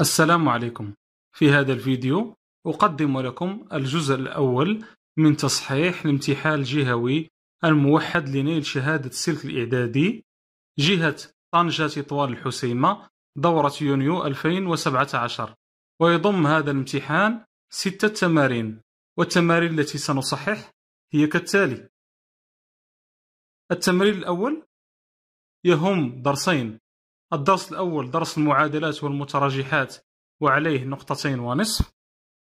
السلام عليكم في هذا الفيديو أقدم لكم الجزء الأول من تصحيح الامتحان الجهوي الموحد لنيل شهادة السلك الإعدادي جهة طنجة طوال الحسيمة دورة يونيو 2017 ويضم هذا الامتحان ستة تمارين والتمارين التي سنصحح هي كالتالي التمرين الأول يهم درسين الدرس الأول درس المعادلات والمتراجحات وعليه نقطتين ونصف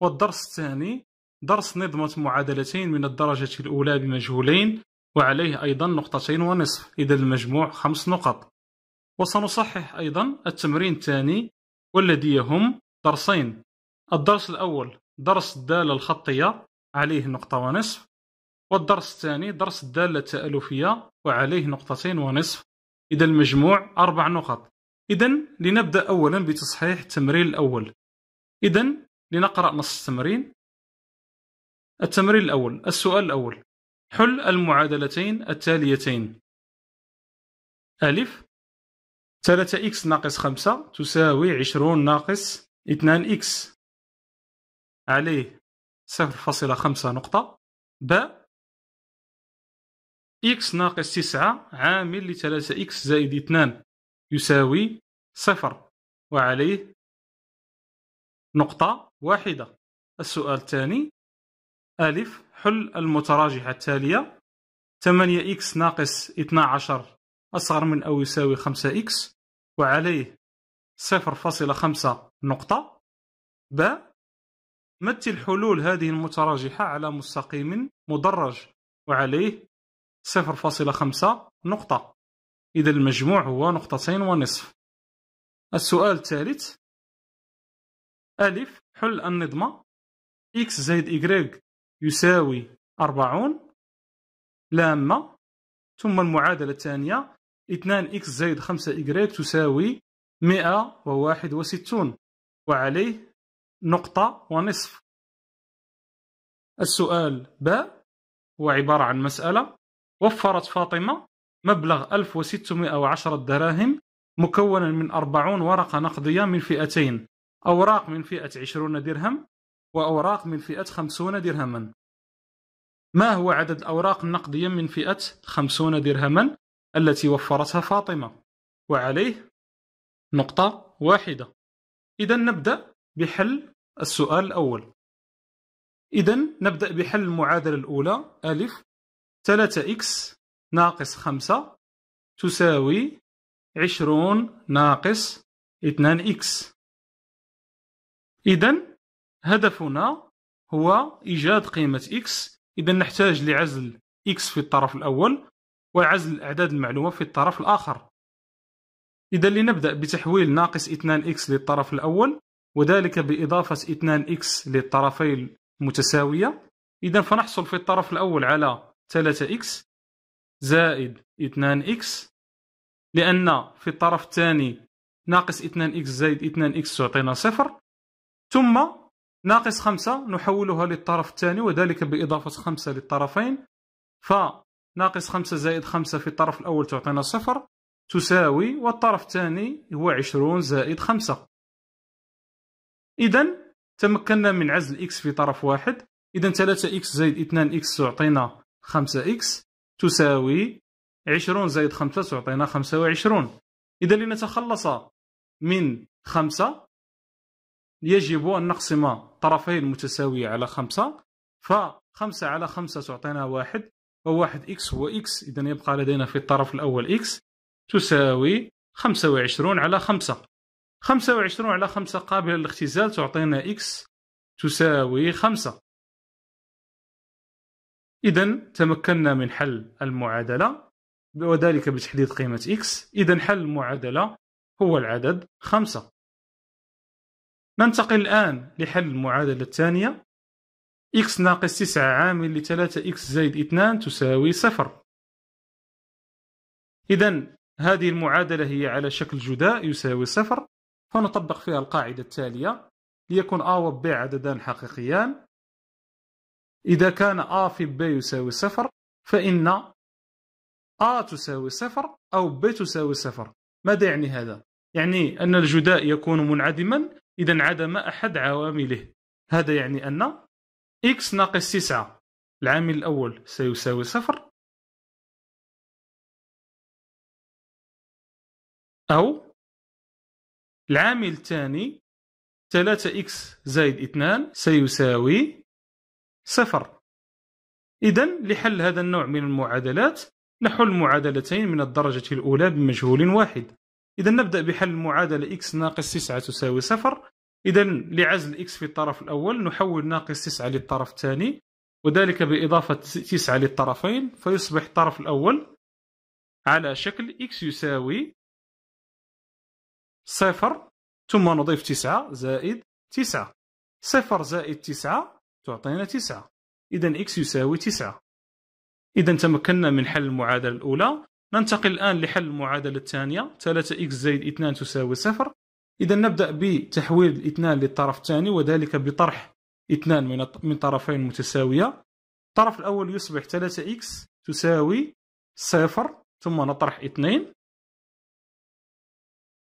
والدرس الثاني درس نظمة معادلتين من الدرجة الأولى بمجهولين وعليه أيضا نقطتين ونصف إذا المجموع خمس نقط وسنصحح أيضا التمرين الثاني والذي يهم درسين الدرس الأول درس الدالة الخطية عليه نقطة ونصف والدرس الثاني درس الدالة التألفية وعليه نقطتين ونصف إذا المجموع أربع نقط إذا لنبدأ أولا بتصحيح التمرين الأول إذا لنقرأ نص التمرين التمرين الأول السؤال الأول حل المعادلتين التاليتين ألف 3 إكس ناقص 5 تساوي 20 ناقص 2 إكس عليه 0.5 نقطة ب إكس ناقص 9 عامل ل 3 إكس زائد 2 يساوي صفر وعليه نقطة واحدة السؤال الثاني ألف حل المتراجحة التالية 8x ناقص 12 أصغر من أو يساوي 5x وعليه 0.5 نقطة ب مثل حلول هذه المتراجحة على مستقيم مدرج وعليه 0.5 نقطة إذا المجموع هو نقطتين ونصف السؤال الثالث ألف حل النظمة إكس زائد Y يساوي أربعون لاما ثم المعادلة الثانية اثنان إكس زائد خمسة 5Y تساوي مئة وواحد وستون وعليه نقطة ونصف السؤال ب هو عبارة عن مسألة وفرت فاطمة مبلغ 1610 دراهم مكونا من 40 ورقة نقدية من فئتين أوراق من فئة 20 درهم وأوراق من فئة 50 درهما ما هو عدد الأوراق النقدية من فئة 50 درهما التي وفرتها فاطمة وعليه نقطة واحدة إذا نبدأ بحل السؤال الأول إذا نبدأ بحل المعادلة الأولى ألف 3x ناقص 5 تساوي 20 ناقص 2x إذا هدفنا هو إيجاد قيمة x إذا نحتاج لعزل x في الطرف الأول وعزل أعداد المعلومة في الطرف الآخر إذا لنبدأ بتحويل ناقص 2x للطرف الأول وذلك بإضافة 2x للطرفين متساوية إذا فنحصل في الطرف الأول على 3x زائد 2x لأن في الطرف الثاني ناقص 2 إكس زائد 2 إكس تعطينا صفر ثم ناقص 5 نحولها للطرف الثاني وذلك بإضافة 5 للطرفين ف ناقص 5 زائد 5 في الطرف الأول تعطينا صفر تساوي والطرف الثاني هو 20 زائد 5 إذا تمكنا من عزل إكس في طرف واحد إذا 3 إكس زائد 2 إكس تعطينا 5 إكس تساوي 20 زائد 5 تعطينا 25 إذا لنتخلص من 5 يجب أن نقسم طرفين متساوية على 5 ف5 على 5 تعطينا 1 و1 إكس هو إكس إذا يبقى لدينا في الطرف الأول إكس تساوي 25 على 5 25 على 5 قابلة للاختزال تعطينا إكس تساوي 5 إذا تمكنا من حل المعادلة وذلك بتحديد قيمة x إذا حل المعادلة هو العدد خمسة ننتقل الآن لحل المعادلة الثانية x ناقص 9 عامل ل 3x زائد 2 تساوي صفر إذا هذه المعادلة هي على شكل جداء يساوي صفر فنطبق فيها القاعدة التالية ليكون A و B عددان حقيقيان إذا كان A في B يساوي صفر فإن A تساوي صفر أو B تساوي صفر ماذا يعني هذا؟ يعني أن الجداء يكون منعدما إذا انعدم أحد عوامله هذا يعني أن x ناقص 9 العامل الأول سيساوي صفر أو العامل الثاني 3x زائد 2 سيساوي صفر إذا لحل هذا النوع من المعادلات نحل معادلتين من الدرجة الأولى بمجهول واحد إذا نبدأ بحل المعادلة x ناقص 9 تساوي صفر إذا لعزل x في الطرف الأول نحول ناقص 9 للطرف الثاني وذلك بإضافة 9 للطرفين فيصبح الطرف الأول على شكل x يساوي صفر ثم نضيف 9 زائد 9 صفر زائد 9 تعطينا 9 إذا x يساوي 9 إذا تمكنا من حل المعادلة الأولى ننتقل الآن لحل المعادلة الثانية 3x زائد 2 تساوي صفر إذا نبدأ بتحويل الاثنان للطرف الثاني وذلك بطرح اثنان من من طرفين متساوية الطرف الأول يصبح 3x تساوي صفر ثم نطرح 2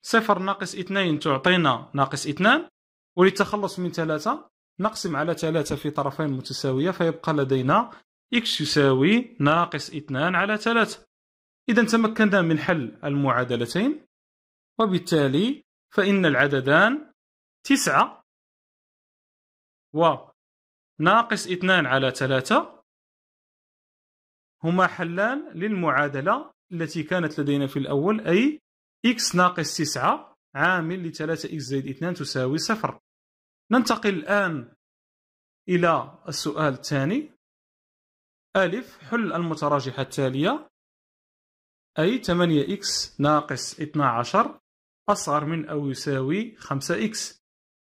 صفر ناقص اثنين تعطينا ناقص اثنان وللتخلص من ثلاثة نقسم على ثلاثة في طرفين متساوية فيبقى لدينا إكس يساوي ناقص اثنان على ثلاثة إذا تمكنا من حل المعادلتين وبالتالي فإن العددان تسعة و ناقص اثنان على ثلاثة هما حلان للمعادلة التي كانت لدينا في الأول أي x ناقص 9 عامل ل 3x زائد 2 تساوي صفر ننتقل الآن إلى السؤال الثاني ألف حل المتراجحة التالية أي 8x ناقص 12 أصغر من أو يساوي 5x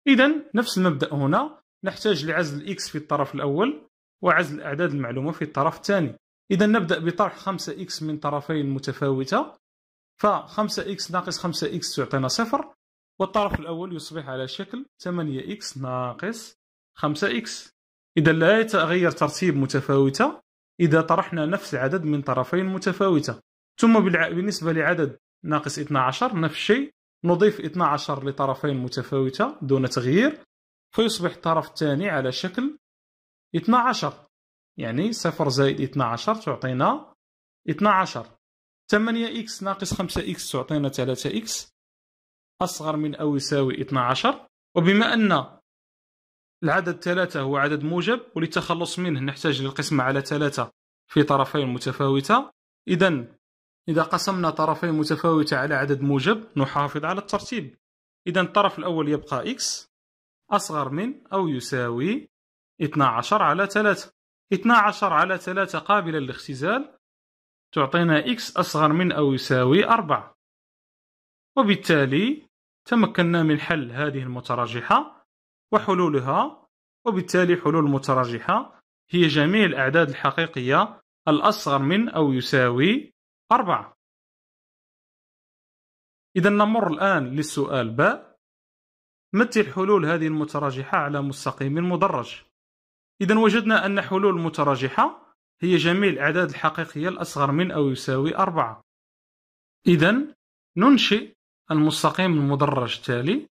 إذا نفس المبدأ هنا نحتاج لعزل x في الطرف الأول وعزل الأعداد المعلومة في الطرف الثاني إذا نبدأ بطرح 5x من طرفين متفاوتة ف 5x ناقص 5x تعطينا صفر والطرف الأول يصبح على شكل 8x ناقص 5x إذا لا يتغير ترتيب متفاوتة إذا طرحنا نفس العدد من طرفين متفاوتة ثم بالنسبة لعدد ناقص 12 نفس الشيء نضيف 12 لطرفين متفاوتة دون تغيير فيصبح الطرف الثاني على شكل 12 يعني 0 زائد 12 تعطينا 12 8x ناقص 5x تعطينا 3x أصغر من أو يساوي 12 وبما أن العدد ثلاثة هو عدد موجب وللتخلص منه نحتاج للقسمة على ثلاثة في طرفين متفاوتة إذا إذا قسمنا طرفين متفاوتة على عدد موجب نحافظ على الترتيب إذا الطرف الأول يبقى x أصغر من أو يساوي 12 على 3 12 على 3 قابلة للاختزال تعطينا x أصغر من أو يساوي 4 وبالتالي تمكنا من حل هذه المتراجحة وحلولها وبالتالي حلول المتراجحة هي جميع الأعداد الحقيقية الأصغر من أو يساوي أربعة إذا نمر الآن للسؤال باء مثل حلول هذه المتراجحة على مستقيم مدرج إذا وجدنا أن حلول المتراجحة هي جميع الأعداد الحقيقية الأصغر من أو يساوي أربعة إذا ننشئ المستقيم المدرج التالي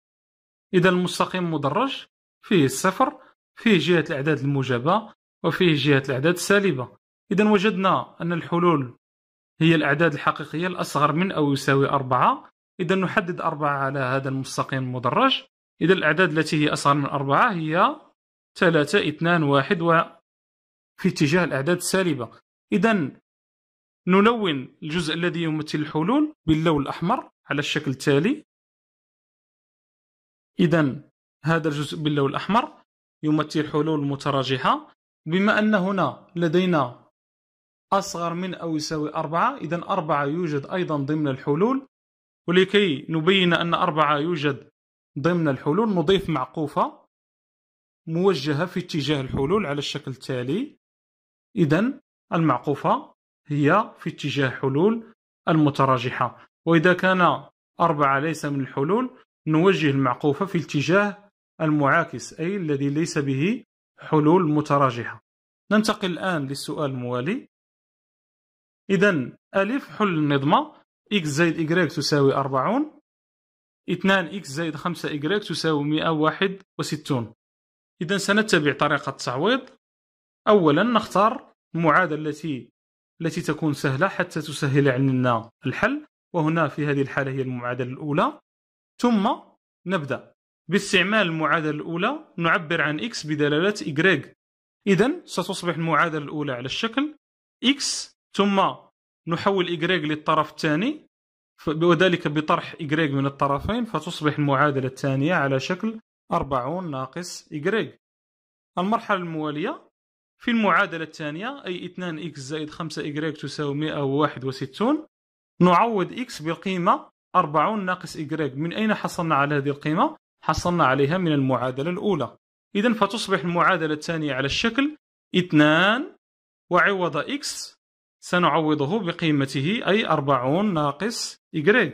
إذا المستقيم مدرج فيه الصفر فيه جهة الأعداد الموجبة وفيه جهة الأعداد السالبة إذا وجدنا أن الحلول هي الأعداد الحقيقية الأصغر من أو يساوي أربعة إذا نحدد أربعة على هذا المستقيم المدرج إذا الأعداد التي هي أصغر من أربعة هي ثلاثة اثنان واحد و في اتجاه الأعداد السالبة إذا نلون الجزء الذي يمثل الحلول باللون الأحمر على الشكل التالي إذا هذا الجزء باللون الأحمر يمثل حلول متراجحة بما أن هنا لدينا أصغر من أو يساوي أربعة إذا أربعة يوجد أيضا ضمن الحلول ولكي نبين أن أربعة يوجد ضمن الحلول نضيف معقوفة موجهة في اتجاه الحلول على الشكل التالي إذا المعقوفة هي في اتجاه حلول المتراجحة وإذا كان أربعة ليس من الحلول نوجه المعقوفة في الاتجاه المعاكس أي الذي ليس به حلول متراجحة ننتقل الآن للسؤال الموالي إذا ألف حل النظمة x زائد y تساوي 40 2 x زائد 5 y تساوي 161 إذا سنتبع طريقة التعويض أولا نختار المعادلة التي التي تكون سهلة حتى تسهل علينا الحل وهنا في هذه الحالة هي المعادلة الأولى ثم نبدأ باستعمال المعادلة الأولى نعبر عن x بدلالة y إذا ستصبح المعادلة الأولى على الشكل x ثم نحول y للطرف الثاني وذلك بطرح y من الطرفين فتصبح المعادلة الثانية على شكل 40 ناقص y المرحلة الموالية في المعادلة الثانية أي 2x زائد 5y تساوي 161 نعوض x بالقيمة 40 ناقص y من أين حصلنا على هذه القيمة؟ حصلنا عليها من المعادلة الأولى إذا فتصبح المعادلة الثانية على الشكل 2 وعوض إكس سنعوضه بقيمته أي 40 ناقص y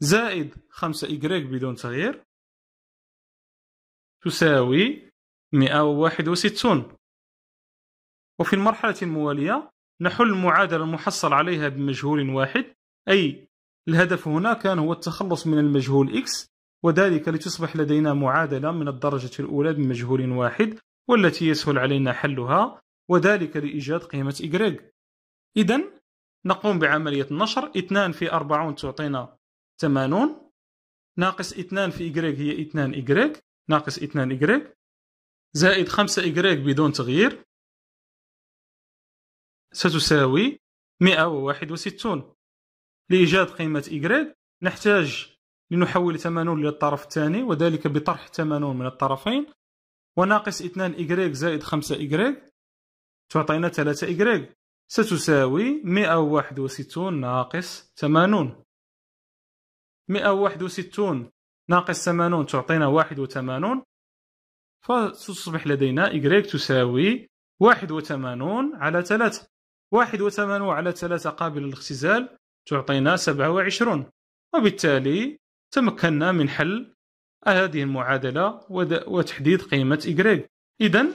زائد 5 y بدون تغيير تساوي 161 وفي المرحلة الموالية نحل المعادلة المحصل عليها بمجهول واحد أي الهدف هنا كان هو التخلص من المجهول X وذلك لتصبح لدينا معادلة من الدرجة الأولى بمجهول واحد والتي يسهل علينا حلها وذلك لإيجاد قيمة Y إذا نقوم بعملية النشر 2 في 40 تعطينا 80 ناقص 2 في Y هي 2 Y ناقص 2 Y زائد 5 Y بدون تغيير ستساوي 161 لإيجاد قيمة Y نحتاج لنحول 80 للطرف الثاني وذلك بطرح 80 من الطرفين وناقص 2Y زائد 5Y تعطينا 3Y ستساوي 161 ناقص 80 161 ناقص 80 تعطينا 81 فستصبح لدينا y تساوي 81 على 3 81 على 3 قابل للاختزال تعطينا 27 وبالتالي تمكنا من حل هذه المعادلة وتحديد قيمة Y إذا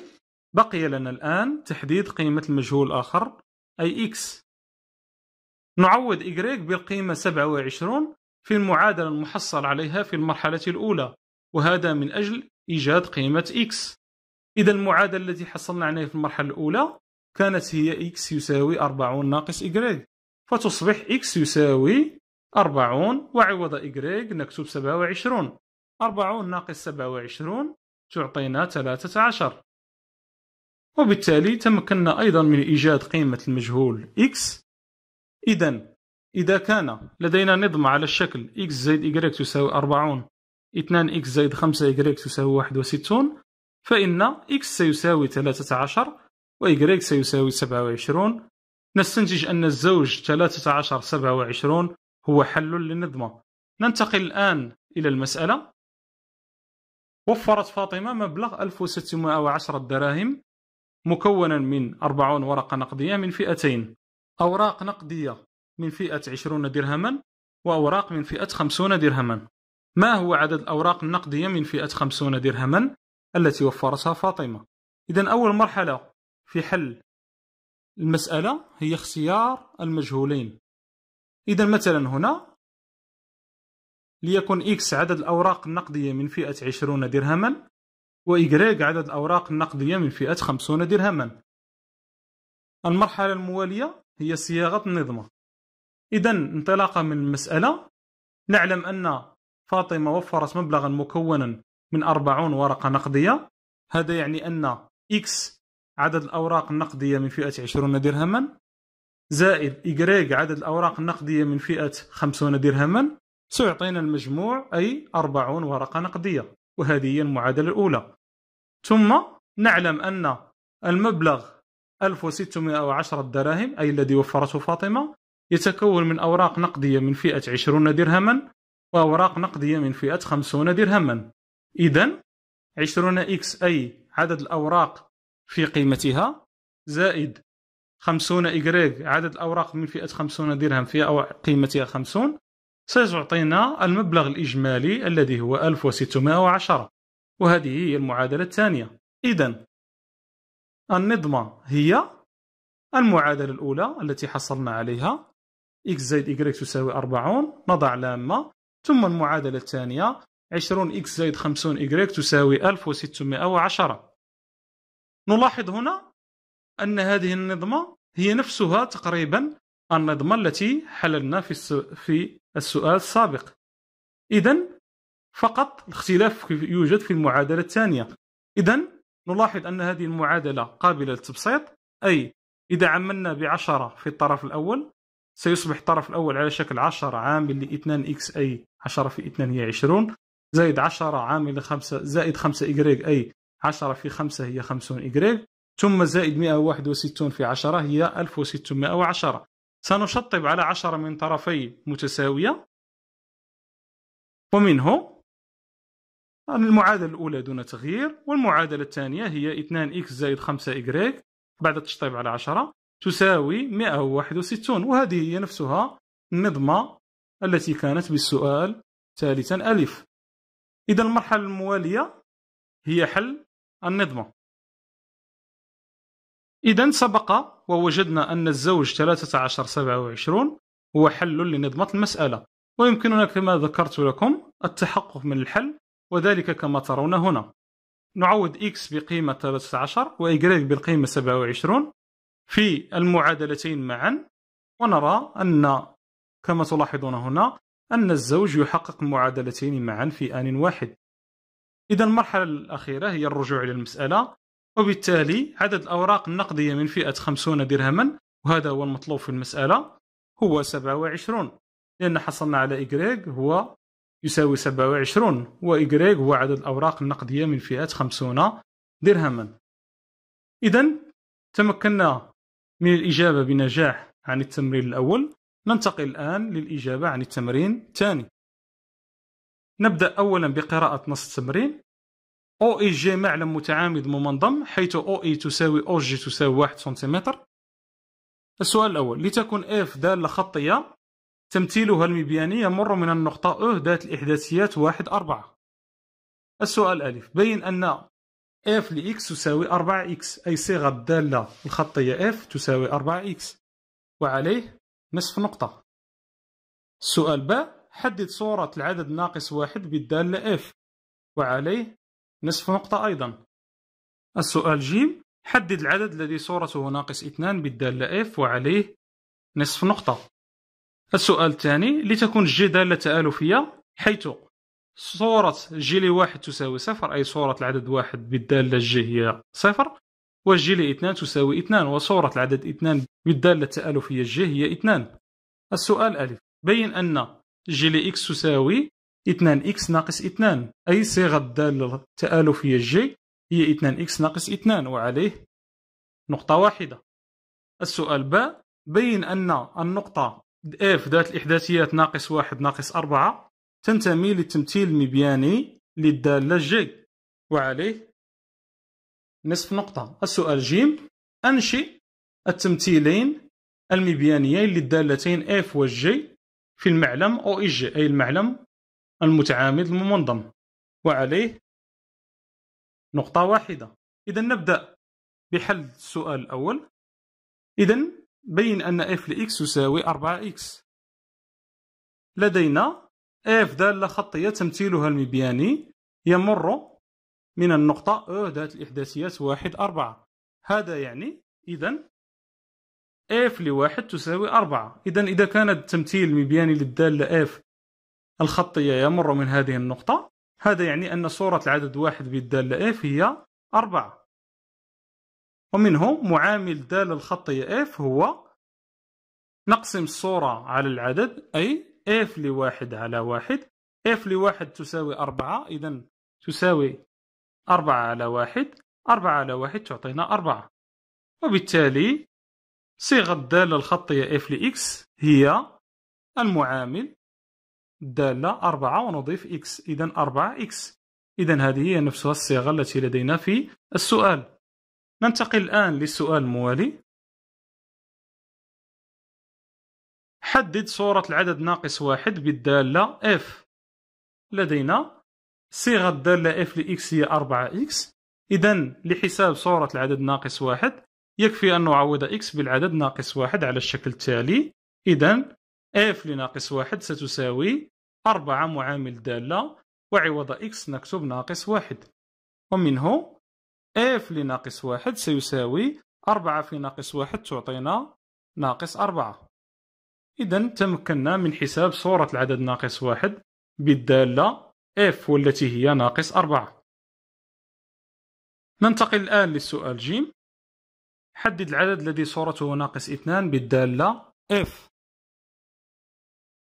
بقي لنا الآن تحديد قيمة المجهول الآخر أي X نعوض Y بالقيمة 27 في المعادلة المحصل عليها في المرحلة الأولى وهذا من أجل إيجاد قيمة X إذا المعادلة التي حصلنا عليها في المرحلة الأولى كانت هي X يساوي 40 ناقص Y فتصبح x يساوي 40 وعوض y نكتب 27 40 ناقص 27 تعطينا 13 وبالتالي تمكنا أيضا من إيجاد قيمة المجهول x إذا إذا كان لدينا نظم على الشكل x زائد y تساوي 40 2x زائد 5y تساوي 61 فإن x سيساوي 13 و y سيساوي 27 نستنتج أن الزوج 13 27 هو حل للنظمة ننتقل الآن إلى المسألة وفرت فاطمة مبلغ 1610 دراهم مكونا من 40 ورقة نقدية من فئتين أوراق نقدية من فئة 20 درهما وأوراق من فئة 50 درهما ما هو عدد الأوراق النقدية من فئة 50 درهما التي وفرتها فاطمة؟ إذا أول مرحلة في حل المسألة هي اختيار المجهولين إذا مثلا هنا ليكن إكس عدد الأوراق النقدية من فئة 20 درهما وإيكغيك عدد الأوراق النقدية من فئة 50 درهما المرحلة الموالية هي صياغة النظمة إذا انطلاقا من المسألة نعلم أن فاطمة وفرت مبلغا مكونا من 40 ورقة نقدية هذا يعني أن إكس عدد الأوراق النقدية من فئة 20 درهما زائد إجريج عدد الأوراق النقدية من فئة 50 درهما سيعطينا المجموع أي 40 ورقة نقدية وهذه هي المعادلة الأولى ثم نعلم أن المبلغ 1610 دراهم أي الذي وفرته فاطمة يتكون من أوراق نقدية من فئة 20 درهما وأوراق نقدية من فئة 50 درهما إذا 20 إكس أي عدد الأوراق في قيمتها زائد 50 إجريك عدد الأوراق من فئة 50 درهم في أو قيمتها 50 ستعطينا المبلغ الإجمالي الذي هو 1610 وهذه هي المعادلة الثانية إذا النضمة هي المعادلة الأولى التي حصلنا عليها x زائد y تساوي 40 نضع لامة ثم المعادلة الثانية 20 x زائد 50 y تساوي 1610 نلاحظ هنا أن هذه النظمة هي نفسها تقريبا النظمة التي حللنا في السؤال السابق إذا فقط الاختلاف يوجد في المعادلة الثانية إذا نلاحظ أن هذه المعادلة قابلة للتبسيط أي إذا عملنا بعشرة في الطرف الأول سيصبح الطرف الأول على شكل 10 عامل ل 2 إكس أي 10 في 2 هي 20 زائد 10 عامل 5 زائد 5 إيكغيك أي 10 في 5 هي 50 إجريل ثم زائد 161 في 10 هي 1610 سنشطب على 10 من طرفي متساوية ومنه المعادلة الأولى دون تغيير والمعادلة الثانية هي 2x زائد 5 y بعد التشطيب على 10 تساوي 161 وهذه هي نفسها النظمة التي كانت بالسؤال ثالثا ألف إذا المرحلة الموالية هي حل النظمة إذا سبق ووجدنا أن الزوج 13 27 هو حل لنظمة المسألة ويمكننا كما ذكرت لكم التحقق من الحل وذلك كما ترون هنا نعوض x بقيمة 13 و y بالقيمة 27 في المعادلتين معا ونرى أن كما تلاحظون هنا أن الزوج يحقق معادلتين معا في آن واحد اذا المرحله الاخيره هي الرجوع الى المساله وبالتالي عدد الاوراق النقديه من فئه 50 درهما وهذا هو المطلوب في المساله هو 27 لان حصلنا على y هو يساوي 27 وعشرون y هو عدد الاوراق النقديه من فئه 50 درهما اذا تمكنا من الاجابه بنجاح عن التمرين الاول ننتقل الان للاجابه عن التمرين الثاني نبدأ أولا بقراءة نص التمرين او اي جي معلم متعامد ممنضم حيث او اي تساوي او جي تساوي 1 سنتيمتر السؤال الأول لتكن اف دالة خطية تمثيلها المبياني يمر من النقطة او ذات الإحداثيات واحد أربعة السؤال ألف بين أن اف لإكس تساوي أربعة اكس أي صيغة الدالة الخطية اف تساوي أربعة اكس وعليه نصف نقطة السؤال باء حدد صورة العدد ناقص واحد بالدالة F وعليه نصف نقطة أيضا السؤال ج حدد العدد الذي صورته ناقص اثنان بالدالة F وعليه نصف نقطة السؤال الثاني لتكون ج دالة تآلفية حيث صورة ج لواحد تساوي صفر أي صورة العدد واحد بالدالة جي هي صفر وج لاثنان تساوي اثنان وصورة العدد اثنان بالدالة التآلفية جي هي اثنان السؤال ألف بين أن جي إكس تساوي 2 إكس ناقص 2 أي صيغة الدالة التآلفية جي هي 2 إكس ناقص 2 وعليه نقطة واحدة السؤال باء بين أن النقطة اف ذات الإحداثيات ناقص واحد ناقص أربعة تنتمي للتمثيل المبياني للدالة جي وعليه نصف نقطة السؤال جيم أنشئ التمثيلين المبيانيين للدالتين اف وجي في المعلم او إج أي المعلم المتعامد المنظم وعليه نقطة واحدة إذا نبدأ بحل السؤال الأول إذا بين أن f لx تساوي 4x لدينا f دالة خطية تمثيلها المبياني يمر من النقطة أو ذات الإحداثيات واحد أربعة هذا يعني إذا اف لواحد تساوي أربعة إذا إذا كان التمثيل مبياني للدالة اف الخطية يمر من هذه النقطة هذا يعني أن صورة العدد واحد بالدالة اف هي أربعة ومنه معامل الدالة الخطية اف هو نقسم الصورة على العدد أي اف لواحد على واحد اف لواحد تساوي أربعة إذا تساوي أربعة على واحد أربعة على واحد تعطينا أربعة وبالتالي صيغة الدالة الخطية اف لإكس هي المعامل الدالة 4 ونضيف إكس إذا 4 إكس إذا هذه هي نفسها الصيغة التي لدينا في السؤال ننتقل الآن للسؤال الموالي حدد صورة العدد ناقص واحد بالدالة f لدينا صيغة الدالة f لإكس هي 4x إذا لحساب صورة العدد ناقص واحد يكفي أن نعوض x بالعدد ناقص واحد على الشكل التالي إذا f لناقص واحد ستساوي أربعة معامل دالة وعوض x نكتب ناقص واحد ومنه f لناقص واحد سيساوي أربعة في ناقص واحد تعطينا ناقص أربعة إذا تمكنا من حساب صورة العدد ناقص واحد بالدالة f والتي هي ناقص أربعة ننتقل الآن للسؤال ج حدد العدد الذي صورته ناقص اثنان بالدالة f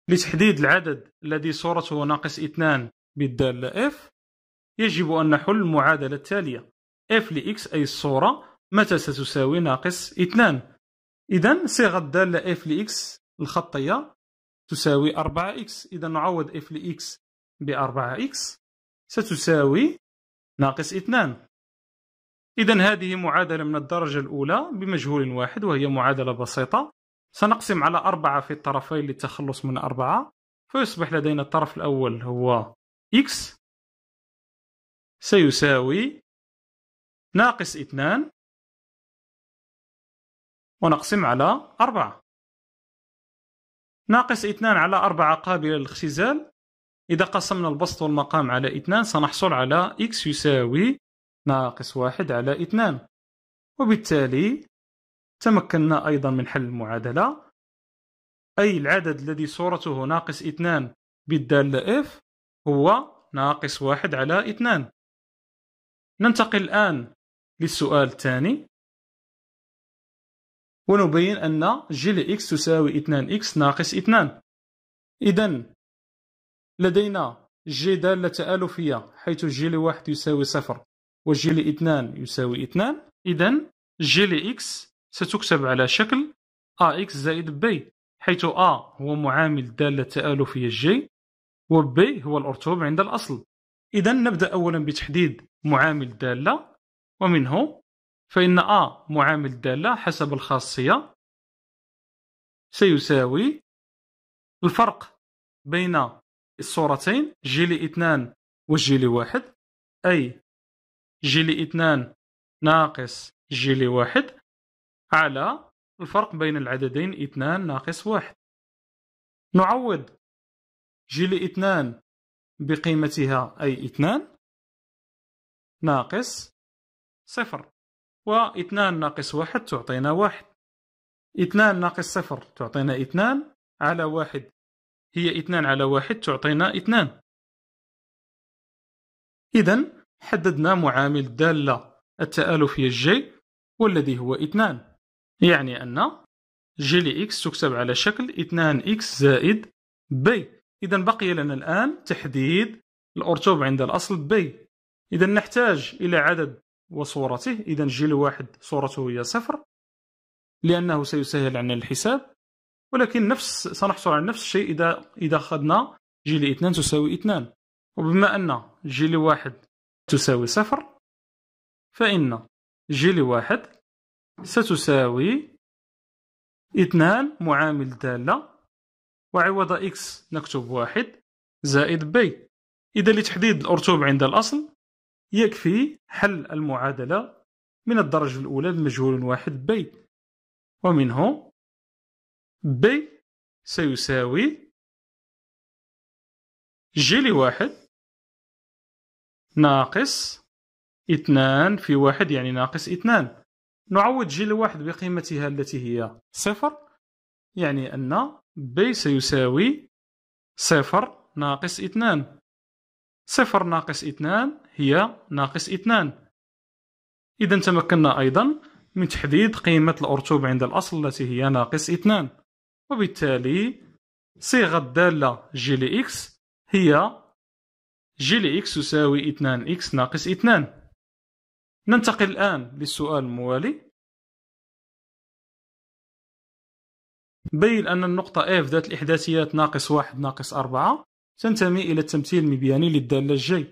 لتحديد العدد الذي صورته ناقص اثنان بالدالة f يجب أن نحل المعادلة التالية f لx أي الصورة متى ستساوي ناقص اثنان إذا صيغة الدالة f لx الخطية تساوي 4x إذا نعوض f لx ب 4x ستساوي ناقص اثنان إذا هذه معادلة من الدرجة الأولى بمجهول واحد وهي معادلة بسيطة سنقسم على أربعة في الطرفين للتخلص من أربعة فيصبح لدينا الطرف الأول هو x سيساوي ناقص اثنان ونقسم على أربعة ناقص اثنان على أربعة قابلة للاختزال إذا قسمنا البسط والمقام على اثنان سنحصل على x يساوي ناقص واحد على اثنان وبالتالي تمكنا أيضا من حل المعادلة أي العدد الذي صورته ناقص اثنان بالدالة f هو ناقص واحد على اثنان ننتقل الآن للسؤال الثاني ونبين أن جي لإكس x تساوي 2x ناقص 2 إذا لدينا جي دالة تآلفية حيث جي لواحد يساوي صفر وجيلي اثنان يساوي اثنان إذا جيلي إكس ستكتب على شكل اكس زائد بي حيث ا هو معامل دالة تآلفية جي و هو الأرتوب عند الأصل إذا نبدأ أولا بتحديد معامل دالة ومنه فإن ا معامل دالة حسب الخاصية سيساوي الفرق بين الصورتين جيلي اثنان وجيلي واحد أي جيلي اثنان ناقص جيلي واحد على الفرق بين العددين اثنان ناقص واحد نعوض جيلي اثنان بقيمتها أي اثنان ناقص صفر واثنان ناقص واحد تعطينا واحد اثنان ناقص صفر تعطينا اثنان على واحد هي اثنان على واحد تعطينا اثنان إذا حددنا معامل دالة التآلف هي جي والذي هو اثنان يعني أن جي لإكس تكتب على شكل اثنان إكس زائد بي إذا بقي لنا الآن تحديد الأرتوب عند الأصل بي إذا نحتاج إلى عدد وصورته إذا جي لواحد صورته هي صفر لأنه سيسهل عنا الحساب ولكن نفس سنحصل على نفس الشيء إذا إذا أخذنا جي لاثنان تساوي اثنان وبما أن جي لواحد تساوي صفر فإن جي لواحد ستساوي اثنان معامل دالة وعوض إكس نكتب واحد زائد بي إذا لتحديد الأرتوب عند الأصل يكفي حل المعادلة من الدرجة الأولى بمجهول واحد بي ومنه بي سيساوي جي لواحد ناقص اثنان في واحد يعني ناقص اثنان نعوض جي الواحد بقيمتها التي هي صفر يعني أن ب سيساوي صفر ناقص اثنان صفر ناقص اثنان هي ناقص اثنان إذا تمكنا أيضا من تحديد قيمة الأرتوب عند الأصل التي هي ناقص اثنان وبالتالي صيغة الدالة جي لإكس هي جي لإكس تساوي 2 إكس ناقص 2 ننتقل الآن للسؤال الموالي بين أن النقطة F ذات الإحداثيات ناقص واحد ناقص أربعة تنتمي إلى التمثيل المبياني للدالة J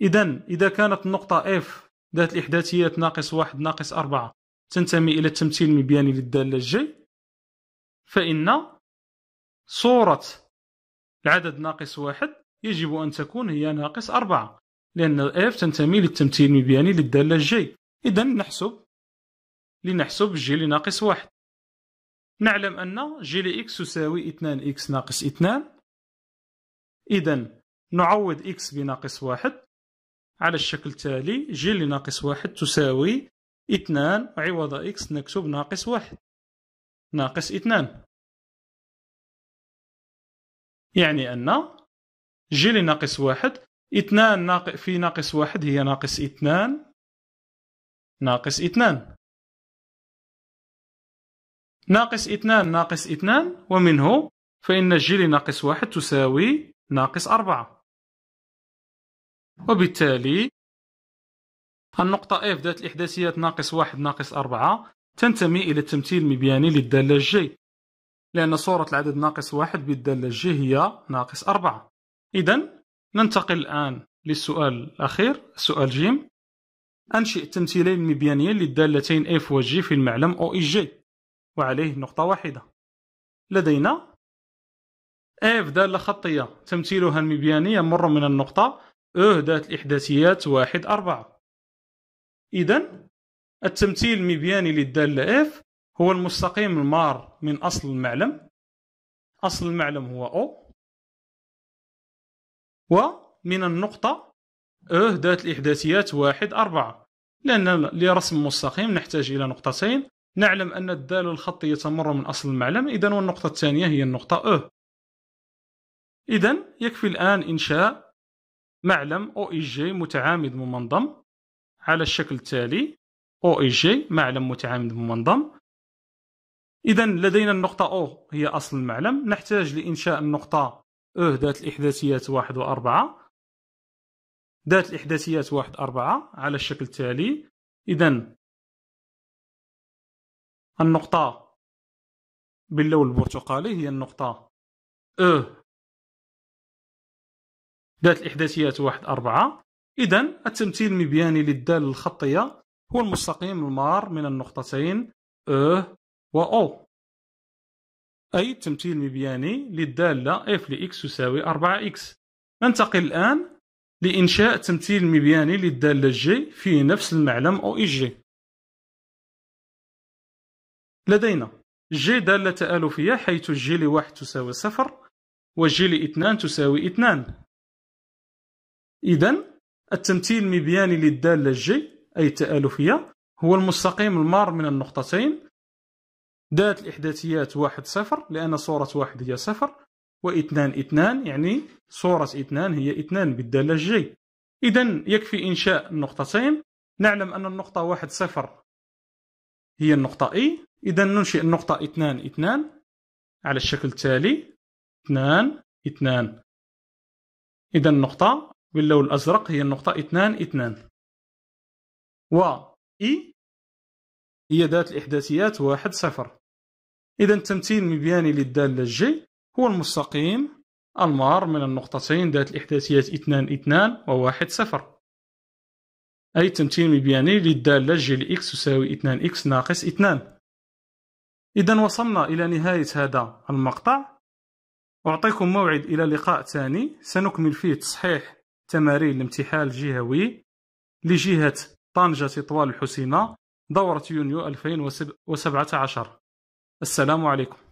إذا إذا كانت النقطة F ذات الإحداثيات ناقص واحد ناقص أربعة تنتمي إلى التمثيل المبياني للدالة J فإن صورة العدد ناقص واحد يجب أن تكون هي ناقص أربعة لأن F تنتمي للتمثيل المبياني للدالة جي إذا نحسب لنحسب جي لناقص واحد نعلم أن جي لإكس تساوي 2 إكس ناقص 2 إذا نعوض إكس بناقص واحد على الشكل التالي جي لناقص واحد تساوي 2 عوض إكس نكتب ناقص واحد ناقص 2 يعني أن جيلي ناقص واحد اثنان ناق... في ناقص واحد هي ناقص اثنان ناقص اثنان ناقص اثنان ناقص اثنان ومنه فإن جيلي ناقص واحد تساوي ناقص أربعة وبالتالي النقطة F ذات الإحداثيات ناقص واحد ناقص أربعة تنتمي إلى التمثيل المبياني للدالة J لأن صورة العدد ناقص واحد بالدالة J هي ناقص أربعة إذا ننتقل الآن للسؤال الأخير سؤال جيم أنشئ تمثيلين مبيانيين للدالتين F و G في المعلم OEG وعليه نقطة واحدة لدينا F دالة خطية تمثيلها المبياني يمر من النقطة E ذات الإحداثيات واحد أربعة إذا التمثيل المبياني للدالة F هو المستقيم المار من أصل المعلم أصل المعلم هو O ومن النقطة أه ذات الإحداثيات واحد أربعة لأن لرسم مستقيم نحتاج إلى نقطتين نعلم أن الدال الخطية تمر من أصل المعلم إذا والنقطة الثانية هي النقطة أه إذا يكفي الآن إنشاء معلم أو إي جي متعامد ممنظم على الشكل التالي أو إي جي معلم متعامد ممنظم إذا لدينا النقطة أو هي أصل المعلم نحتاج لإنشاء النقطة اه دات الاحداثيات واحد اربعة دات الاحداثيات واحد اربعه على الشكل التالي اذا النقطه باللون البرتقالي هي النقطه اه ذات الإحداثيات واحد أربعة إذا التمثيل المبياني للدالة الخطية هو المستقيم المار من النقطتين أ أه و أو أي التمثيل المبياني للدالة اف لاكس تساوي 4x ننتقل الآن لإنشاء تمثيل مبياني للدالة جي في نفس المعلم جي لدينا جي دالة تآلفية حيث جي لواحد تساوي صفر و لاثنان تساوي اثنان إذا التمثيل المبياني للدالة جي أي التآلفية هو المستقيم المار من النقطتين ذات الإحداثيات واحد صفر لأن صورة واحد هي صفر واثنان اثنان يعني صورة اثنان هي اثنان بالدالة جي إذا يكفي إنشاء النقطتين نعلم أن النقطة واحد صفر هي النقطة إي e. إذا ننشئ النقطة اثنان اثنان على الشكل التالي اثنان اثنان إذا النقطة باللون الأزرق هي النقطة اثنان اثنان و إي e هي ذات الإحداثيات واحد صفر إذا التمثيل المبياني للدالة جي هو المستقيم المار من النقطتين ذات الإحداثيات اثنان اثنان وواحد صفر أي تمثيل مبياني للدالة جي لإكس تساوي اثنان إكس ناقص اثنان إذا وصلنا إلى نهاية هذا المقطع أعطيكم موعد إلى لقاء ثاني سنكمل فيه تصحيح تمارين الامتحان الجهوي لجهة طنجة طوال الحسيمة دورة يونيو 2017 السلام عليكم